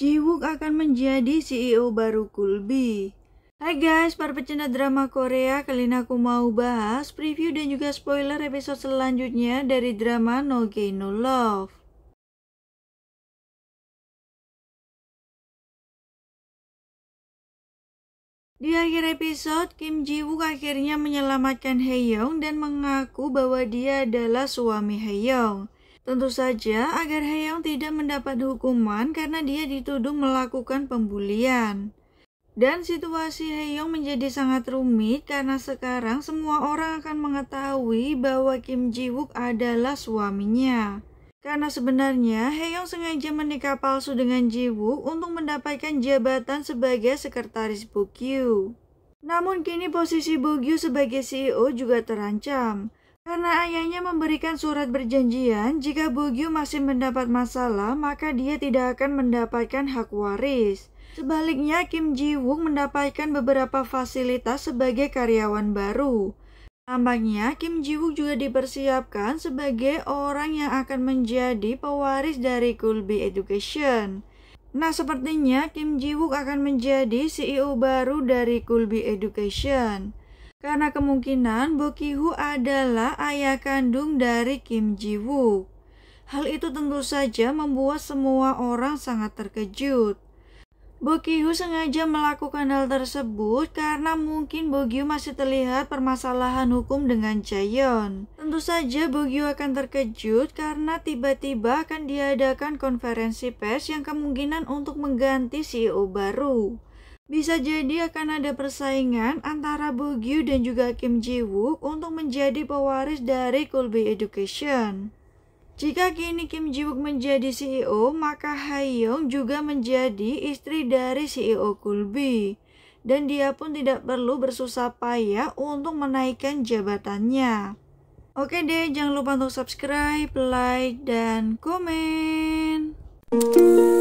Jiwook akan menjadi CEO baru Kulbi. Hai guys, para pecinta drama Korea, kali ini aku mau bahas preview dan juga spoiler episode selanjutnya dari drama No Gain No Love. Di akhir episode, Kim Ji Wook akhirnya menyelamatkan Hye Young dan mengaku bahwa dia adalah suami Hye Young. Tentu saja agar Heyong tidak mendapat hukuman karena dia dituduh melakukan pembulian. Dan situasi Heyong menjadi sangat rumit karena sekarang semua orang akan mengetahui bahwa Kim Ji Wook adalah suaminya. Karena sebenarnya Heyong sengaja menikah palsu dengan Ji Wook untuk mendapatkan jabatan sebagai sekretaris Bukyu. Namun kini posisi Bukyu sebagai CEO juga terancam. Karena ayahnya memberikan surat berjanjian, jika Bugyu masih mendapat masalah, maka dia tidak akan mendapatkan hak waris. Sebaliknya, Kim Ji Wook mendapatkan beberapa fasilitas sebagai karyawan baru. Tampaknya Kim Ji Wook juga dipersiapkan sebagai orang yang akan menjadi pewaris dari Kulbi Education. Nah, sepertinya Kim Ji Wook akan menjadi CEO baru dari Kulbi Education. Karena kemungkinan Bo ki adalah ayah kandung dari Kim Ji-woo. Hal itu tentu saja membuat semua orang sangat terkejut. Bo Hu sengaja melakukan hal tersebut karena mungkin Bo Gyu masih terlihat permasalahan hukum dengan Jayon. Tentu saja Bo Gyu akan terkejut karena tiba-tiba akan diadakan konferensi pers yang kemungkinan untuk mengganti CEO baru. Bisa jadi akan ada persaingan antara Bugyu dan juga Kim Ji-wook untuk menjadi pewaris dari Kulbi Education. Jika kini Kim Ji-wook menjadi CEO, maka Hayoung juga menjadi istri dari CEO Kulbi. Dan dia pun tidak perlu bersusah payah untuk menaikkan jabatannya. Oke deh, jangan lupa untuk subscribe, like, dan komen.